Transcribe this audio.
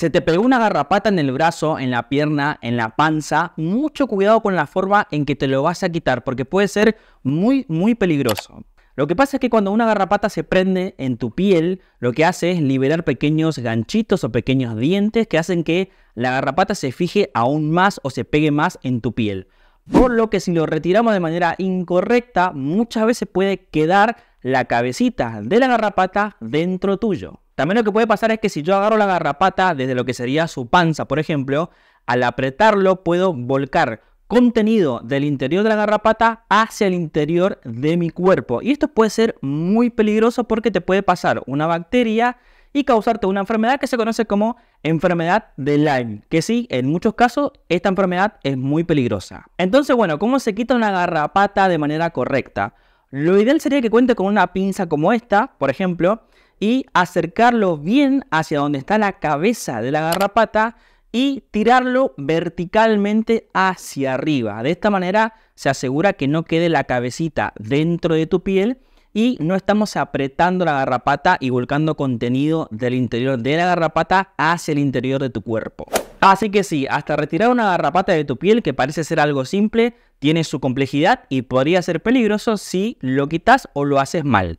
Se te pegó una garrapata en el brazo, en la pierna, en la panza. Mucho cuidado con la forma en que te lo vas a quitar porque puede ser muy, muy peligroso. Lo que pasa es que cuando una garrapata se prende en tu piel, lo que hace es liberar pequeños ganchitos o pequeños dientes que hacen que la garrapata se fije aún más o se pegue más en tu piel. Por lo que si lo retiramos de manera incorrecta, muchas veces puede quedar la cabecita de la garrapata dentro tuyo. También lo que puede pasar es que si yo agarro la garrapata desde lo que sería su panza, por ejemplo, al apretarlo puedo volcar contenido del interior de la garrapata hacia el interior de mi cuerpo. Y esto puede ser muy peligroso porque te puede pasar una bacteria y causarte una enfermedad que se conoce como enfermedad de Lyme, que sí, en muchos casos esta enfermedad es muy peligrosa. Entonces, bueno, ¿cómo se quita una garrapata de manera correcta? Lo ideal sería que cuente con una pinza como esta, por ejemplo, y acercarlo bien hacia donde está la cabeza de la garrapata y tirarlo verticalmente hacia arriba. De esta manera se asegura que no quede la cabecita dentro de tu piel y no estamos apretando la garrapata y volcando contenido del interior de la garrapata hacia el interior de tu cuerpo. Así que sí, hasta retirar una garrapata de tu piel, que parece ser algo simple, tiene su complejidad y podría ser peligroso si lo quitas o lo haces mal.